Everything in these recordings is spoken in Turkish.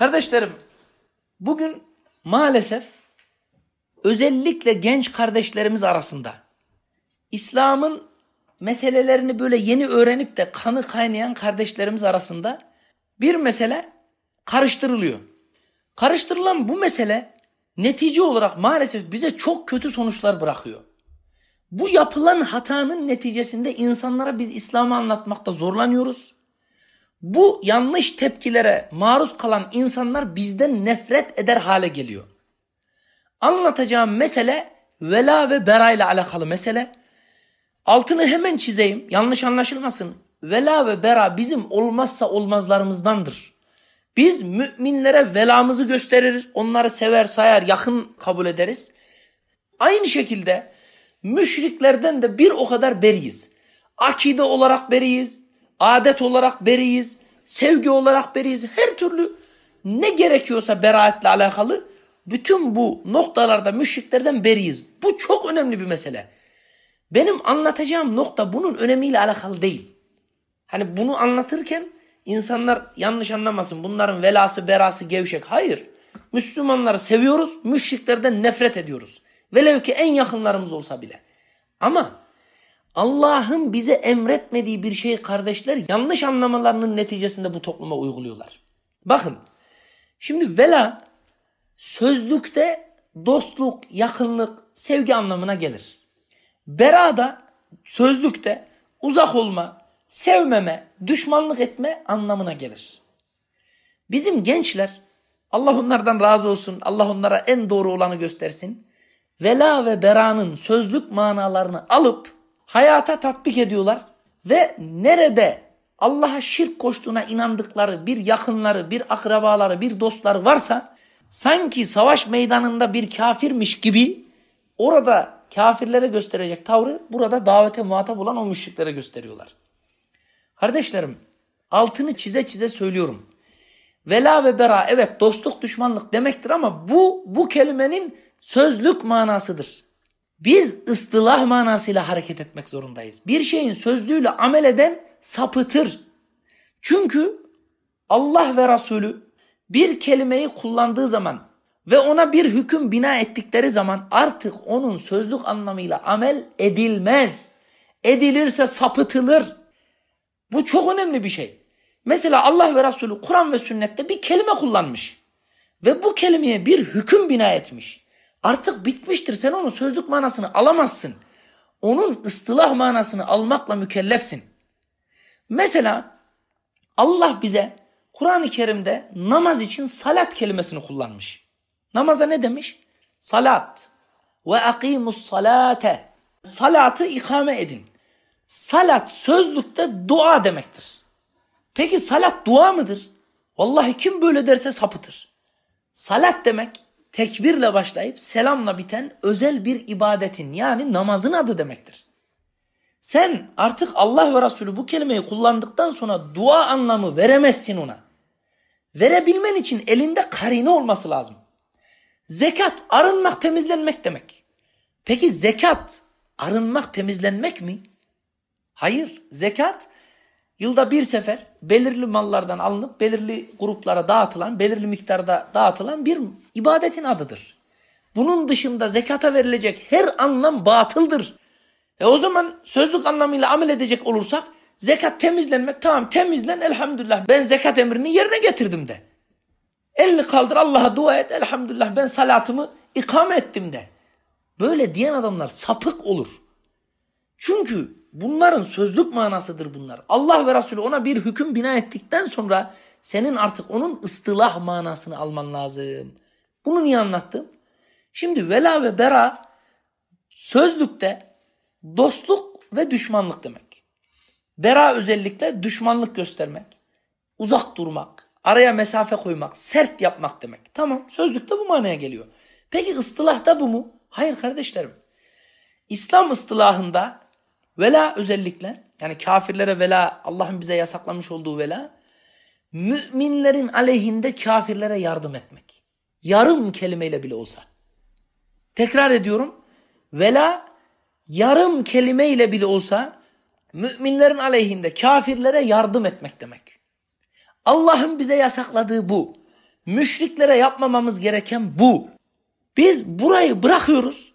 Kardeşlerim bugün maalesef özellikle genç kardeşlerimiz arasında İslam'ın meselelerini böyle yeni öğrenip de kanı kaynayan kardeşlerimiz arasında bir mesele karıştırılıyor. Karıştırılan bu mesele netice olarak maalesef bize çok kötü sonuçlar bırakıyor. Bu yapılan hatanın neticesinde insanlara biz İslam'ı anlatmakta zorlanıyoruz. Bu yanlış tepkilere maruz kalan insanlar bizden nefret eder hale geliyor. Anlatacağım mesele vela ve bera ile alakalı mesele. Altını hemen çizeyim yanlış anlaşılmasın. Vela ve bera bizim olmazsa olmazlarımızdandır. Biz müminlere velamızı gösterir, onları sever sayar, yakın kabul ederiz. Aynı şekilde müşriklerden de bir o kadar beriyiz. Akide olarak beriyiz, Adet olarak beriyiz. Sevgi olarak beriyiz. Her türlü ne gerekiyorsa beraatle alakalı bütün bu noktalarda müşriklerden beriyiz. Bu çok önemli bir mesele. Benim anlatacağım nokta bunun önemiyle alakalı değil. Hani bunu anlatırken insanlar yanlış anlamasın. Bunların velası berası gevşek. Hayır. Müslümanları seviyoruz, müşriklerden nefret ediyoruz. Velev ki en yakınlarımız olsa bile. Ama Allah'ın bize emretmediği bir şeyi kardeşler yanlış anlamalarının neticesinde bu topluma uyguluyorlar. Bakın şimdi vela sözlükte dostluk, yakınlık, sevgi anlamına gelir. Bera da sözlükte uzak olma, sevmeme, düşmanlık etme anlamına gelir. Bizim gençler Allah onlardan razı olsun, Allah onlara en doğru olanı göstersin. Vela ve beranın sözlük manalarını alıp hayata tatbik ediyorlar ve nerede Allah'a şirk koştuğuna inandıkları bir yakınları, bir akrabaları, bir dostları varsa sanki savaş meydanında bir kafirmiş gibi orada kafirlere gösterecek tavrı burada davete muhatap olan o müşriklere gösteriyorlar. Kardeşlerim altını çize çize söylüyorum. Vela ve bera evet dostluk düşmanlık demektir ama bu bu kelimenin sözlük manasıdır. Biz ıstılah manasıyla hareket etmek zorundayız. Bir şeyin sözlüğüyle amel eden sapıtır. Çünkü Allah ve Resulü bir kelimeyi kullandığı zaman ve ona bir hüküm bina ettikleri zaman artık onun sözlük anlamıyla amel edilmez. Edilirse sapıtılır. Bu çok önemli bir şey. Mesela Allah ve Resulü Kur'an ve sünnette bir kelime kullanmış. Ve bu kelimeye bir hüküm bina etmiş artık bitmiştir. Sen onun sözlük manasını alamazsın. Onun ıstılah manasını almakla mükellefsin. Mesela Allah bize Kur'an-ı Kerim'de namaz için salat kelimesini kullanmış. Namaza ne demiş? Salat. Ve akimus salate. Salatı ikame edin. Salat sözlükte dua demektir. Peki salat dua mıdır? Vallahi kim böyle derse sapıtır. Salat demek tekbirle başlayıp selamla biten özel bir ibadetin yani namazın adı demektir. Sen artık Allah ve Resulü bu kelimeyi kullandıktan sonra dua anlamı veremezsin ona. Verebilmen için elinde karine olması lazım. Zekat arınmak temizlenmek demek. Peki zekat arınmak temizlenmek mi? Hayır zekat yılda bir sefer belirli mallardan alınıp belirli gruplara dağıtılan, belirli miktarda dağıtılan bir ibadetin adıdır. Bunun dışında zekata verilecek her anlam batıldır. E o zaman sözlük anlamıyla amel edecek olursak zekat temizlenmek tamam temizlen elhamdülillah ben zekat emrini yerine getirdim de. Elini kaldır Allah'a dua et elhamdülillah ben salatımı ikame ettim de. Böyle diyen adamlar sapık olur. Çünkü Bunların sözlük manasıdır bunlar. Allah ve Resulü ona bir hüküm bina ettikten sonra senin artık onun ıstılah manasını alman lazım. Bunu niye anlattım? Şimdi vela ve bera sözlükte dostluk ve düşmanlık demek. Bera özellikle düşmanlık göstermek, uzak durmak, araya mesafe koymak, sert yapmak demek. Tamam sözlükte bu manaya geliyor. Peki ıstılahta bu mu? Hayır kardeşlerim. İslam ıstılahında Vela özellikle yani kafirlere vela Allah'ın bize yasaklamış olduğu vela müminlerin aleyhinde kafirlere yardım etmek. Yarım kelimeyle bile olsa. Tekrar ediyorum. Vela yarım kelimeyle bile olsa müminlerin aleyhinde kafirlere yardım etmek demek. Allah'ın bize yasakladığı bu. Müşriklere yapmamamız gereken bu. Biz burayı bırakıyoruz.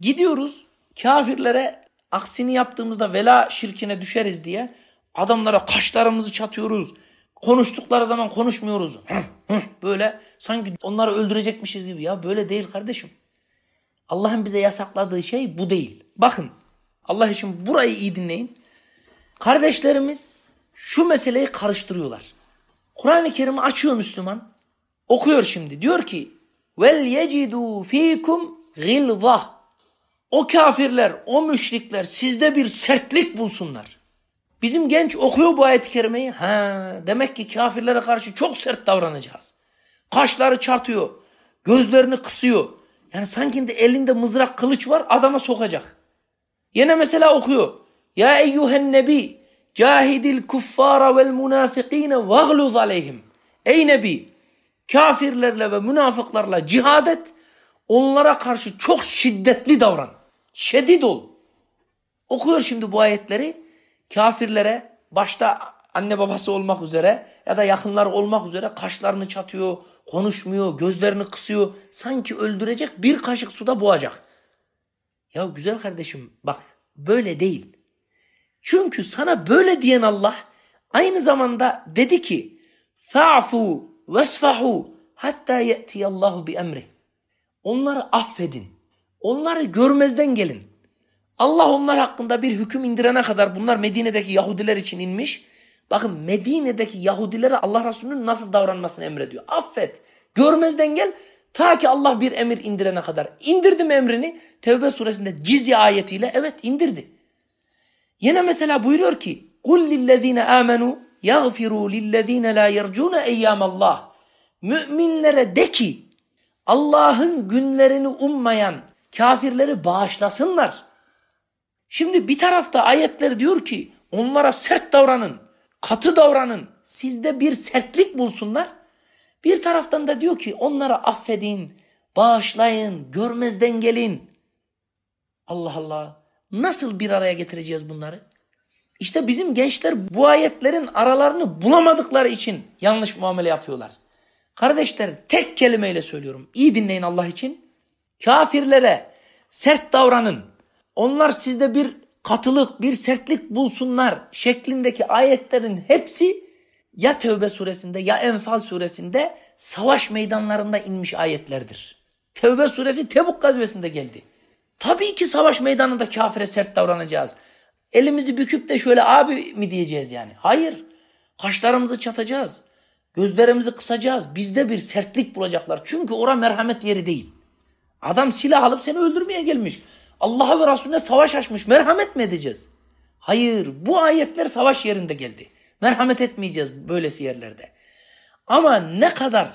Gidiyoruz kafirlere aksini yaptığımızda vela şirkine düşeriz diye adamlara kaşlarımızı çatıyoruz. Konuştukları zaman konuşmuyoruz. böyle sanki onları öldürecekmişiz gibi. Ya böyle değil kardeşim. Allah'ın bize yasakladığı şey bu değil. Bakın Allah için burayı iyi dinleyin. Kardeşlerimiz şu meseleyi karıştırıyorlar. Kur'an-ı Kerim'i açıyor Müslüman. Okuyor şimdi. Diyor ki: "Vel yecidu fikum gilzah." O kafirler, o müşrikler sizde bir sertlik bulsunlar. Bizim genç okuyor bu ayet-i kerimeyi. Ha, demek ki kafirlere karşı çok sert davranacağız. Kaşları çartıyor, gözlerini kısıyor. Yani sanki de elinde mızrak kılıç var adama sokacak. Yine mesela okuyor. Ya eyyühen nebi cahidil kuffara vel münafikine vagluz aleyhim. Ey nebi kafirlerle ve münafıklarla cihad et onlara karşı çok şiddetli davran şedid ol. Okuyor şimdi bu ayetleri kafirlere başta anne babası olmak üzere ya da yakınlar olmak üzere kaşlarını çatıyor, konuşmuyor, gözlerini kısıyor. Sanki öldürecek bir kaşık suda boğacak. Ya güzel kardeşim bak böyle değil. Çünkü sana böyle diyen Allah aynı zamanda dedi ki fa'fu vesfahu hatta ye'tiyallahu bi emri. Onları affedin. Onları görmezden gelin. Allah onlar hakkında bir hüküm indirene kadar bunlar Medine'deki Yahudiler için inmiş. Bakın Medine'deki Yahudilere Allah Resulü'nün nasıl davranmasını emrediyor. Affet, görmezden gel ta ki Allah bir emir indirene kadar. İndirdim emrini Tevbe suresinde cizye ayetiyle evet indirdi. Yine mesela buyuruyor ki قُلْ لِلَّذ۪ينَ آمَنُوا يَغْفِرُوا لِلَّذ۪ينَ لَا يَرْجُونَ اَيَّامَ اللّٰهِ Müminlere de ki Allah'ın günlerini ummayan kafirleri bağışlasınlar. Şimdi bir tarafta ayetler diyor ki onlara sert davranın, katı davranın. Sizde bir sertlik bulsunlar. Bir taraftan da diyor ki onlara affedin, bağışlayın, görmezden gelin. Allah Allah nasıl bir araya getireceğiz bunları? İşte bizim gençler bu ayetlerin aralarını bulamadıkları için yanlış muamele yapıyorlar. Kardeşler tek kelimeyle söylüyorum. İyi dinleyin Allah için. Kafirlere sert davranın. Onlar sizde bir katılık, bir sertlik bulsunlar şeklindeki ayetlerin hepsi ya Tevbe suresinde ya Enfal suresinde savaş meydanlarında inmiş ayetlerdir. Tevbe suresi Tebuk gazvesinde geldi. Tabii ki savaş meydanında kafire sert davranacağız. Elimizi büküp de şöyle abi mi diyeceğiz yani? Hayır. Kaşlarımızı çatacağız. Gözlerimizi kısacağız. Bizde bir sertlik bulacaklar. Çünkü ora merhamet yeri değil. Adam silah alıp seni öldürmeye gelmiş. Allah'a ve Resulüne savaş açmış. Merhamet mi edeceğiz? Hayır bu ayetler savaş yerinde geldi. Merhamet etmeyeceğiz böylesi yerlerde. Ama ne kadar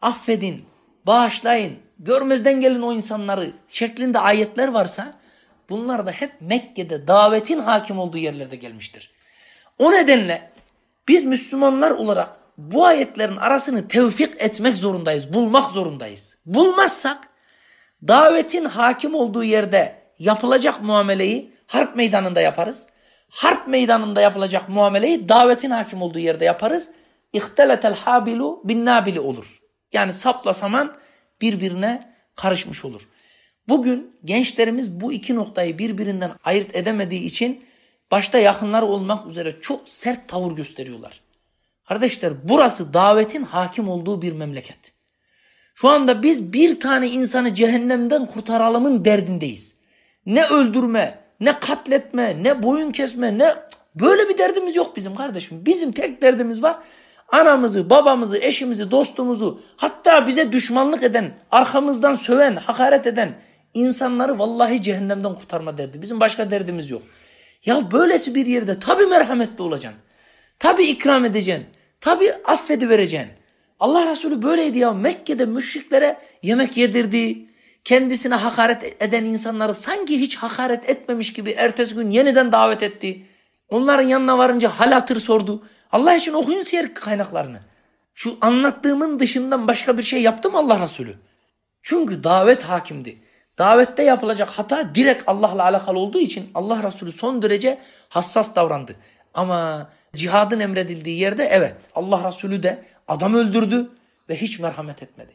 affedin, bağışlayın, görmezden gelin o insanları şeklinde ayetler varsa bunlar da hep Mekke'de davetin hakim olduğu yerlerde gelmiştir. O nedenle biz Müslümanlar olarak bu ayetlerin arasını tevfik etmek zorundayız, bulmak zorundayız. Bulmazsak Davetin hakim olduğu yerde yapılacak muameleyi harp meydanında yaparız. Harp meydanında yapılacak muameleyi davetin hakim olduğu yerde yaparız. İhteletel habilu bin nabili olur. Yani sapla saman birbirine karışmış olur. Bugün gençlerimiz bu iki noktayı birbirinden ayırt edemediği için başta yakınlar olmak üzere çok sert tavır gösteriyorlar. Kardeşler burası davetin hakim olduğu bir memleket. Şu anda biz bir tane insanı cehennemden kurtaralımın derdindeyiz. Ne öldürme, ne katletme, ne boyun kesme, ne böyle bir derdimiz yok bizim kardeşim. Bizim tek derdimiz var. Anamızı, babamızı, eşimizi, dostumuzu, hatta bize düşmanlık eden, arkamızdan söven, hakaret eden insanları vallahi cehennemden kurtarma derdi. Bizim başka derdimiz yok. Ya böylesi bir yerde tabii merhametli olacaksın. Tabii ikram edeceksin. Tabii affedivereceksin. Allah Resulü böyleydi ya Mekke'de müşriklere yemek yedirdi. Kendisine hakaret eden insanları sanki hiç hakaret etmemiş gibi ertesi gün yeniden davet etti. Onların yanına varınca hal hatır sordu. Allah için okuyun siyer kaynaklarını. Şu anlattığımın dışından başka bir şey yaptı mı Allah Resulü? Çünkü davet hakimdi. Davette yapılacak hata direkt Allah'la alakalı olduğu için Allah Resulü son derece hassas davrandı. Ama cihadın emredildiği yerde evet Allah Resulü de adam öldürdü ve hiç merhamet etmedi.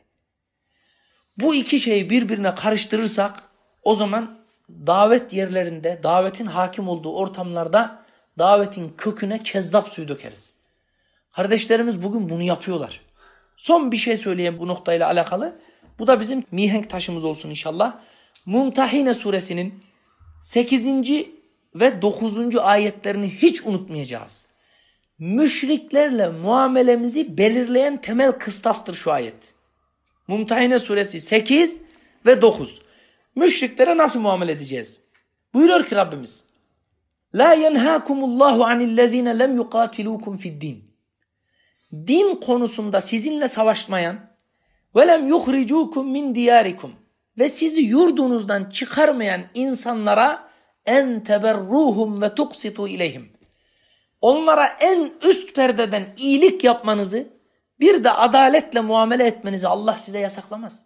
Bu iki şeyi birbirine karıştırırsak o zaman davet yerlerinde, davetin hakim olduğu ortamlarda davetin köküne kezzap suyu dökeriz. Kardeşlerimiz bugün bunu yapıyorlar. Son bir şey söyleyeyim bu noktayla alakalı. Bu da bizim mihenk taşımız olsun inşallah. Mumtahine suresinin 8. ve 9. ayetlerini hiç unutmayacağız müşriklerle muamelemizi belirleyen temel kıstastır şu ayet. Mumtahine suresi 8 ve 9. Müşriklere nasıl muamele edeceğiz? Buyuruyor ki Rabbimiz. La yenhakumullahu anillezine lem yuqatilukum fiddin. Din konusunda sizinle savaşmayan ve lem yuhricukum min diyarikum ve sizi yurdunuzdan çıkarmayan insanlara en teberruhum ve tuksitu ileyhim onlara en üst perdeden iyilik yapmanızı bir de adaletle muamele etmenizi Allah size yasaklamaz.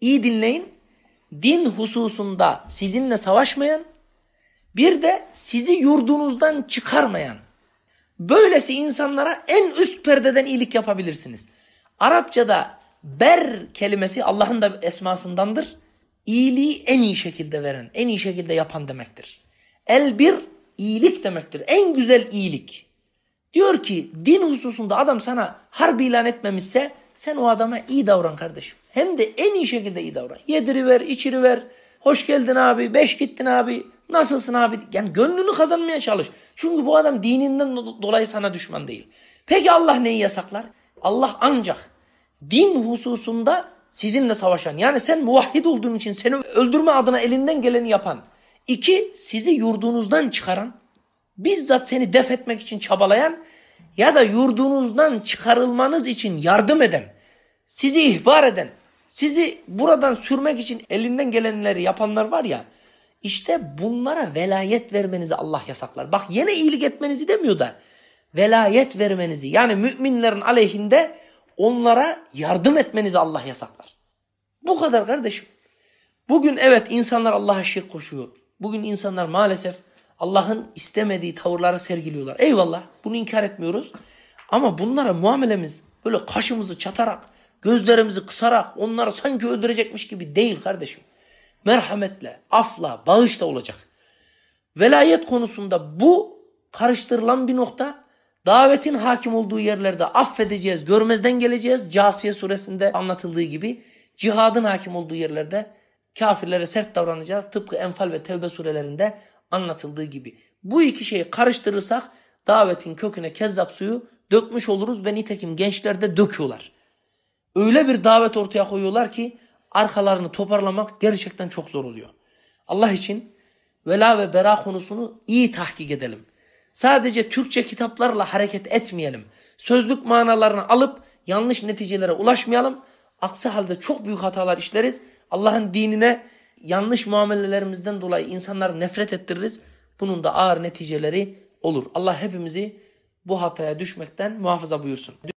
İyi dinleyin. Din hususunda sizinle savaşmayan bir de sizi yurdunuzdan çıkarmayan böylesi insanlara en üst perdeden iyilik yapabilirsiniz. Arapçada ber kelimesi Allah'ın da esmasındandır. İyiliği en iyi şekilde veren, en iyi şekilde yapan demektir. El bir iyilik demektir. En güzel iyilik. Diyor ki din hususunda adam sana harbi ilan etmemişse sen o adama iyi davran kardeşim. Hem de en iyi şekilde iyi davran. Yediriver, içiriver. Hoş geldin abi, beş gittin abi. Nasılsın abi? Yani gönlünü kazanmaya çalış. Çünkü bu adam dininden dolayı sana düşman değil. Peki Allah neyi yasaklar? Allah ancak din hususunda sizinle savaşan yani sen muvahhid olduğun için seni öldürme adına elinden geleni yapan İki, sizi yurdunuzdan çıkaran, bizzat seni def etmek için çabalayan ya da yurdunuzdan çıkarılmanız için yardım eden, sizi ihbar eden, sizi buradan sürmek için elinden gelenleri yapanlar var ya, işte bunlara velayet vermenizi Allah yasaklar. Bak yine iyilik etmenizi demiyor da velayet vermenizi yani müminlerin aleyhinde onlara yardım etmenizi Allah yasaklar. Bu kadar kardeşim. Bugün evet insanlar Allah'a şirk koşuyor. Bugün insanlar maalesef Allah'ın istemediği tavırları sergiliyorlar. Eyvallah bunu inkar etmiyoruz. Ama bunlara muamelemiz böyle kaşımızı çatarak, gözlerimizi kısarak onları sanki öldürecekmiş gibi değil kardeşim. Merhametle, afla, bağışla olacak. Velayet konusunda bu karıştırılan bir nokta davetin hakim olduğu yerlerde affedeceğiz, görmezden geleceğiz. Casiye suresinde anlatıldığı gibi cihadın hakim olduğu yerlerde Kafirlere sert davranacağız. Tıpkı Enfal ve Tevbe surelerinde anlatıldığı gibi. Bu iki şeyi karıştırırsak davetin köküne kezzap suyu dökmüş oluruz ve nitekim gençler de döküyorlar. Öyle bir davet ortaya koyuyorlar ki arkalarını toparlamak gerçekten çok zor oluyor. Allah için vela ve bera konusunu iyi tahkik edelim. Sadece Türkçe kitaplarla hareket etmeyelim. Sözlük manalarını alıp yanlış neticelere ulaşmayalım. Aksi halde çok büyük hatalar işleriz. Allah'ın dinine yanlış muamelelerimizden dolayı insanları nefret ettiririz. Bunun da ağır neticeleri olur. Allah hepimizi bu hataya düşmekten muhafaza buyursun.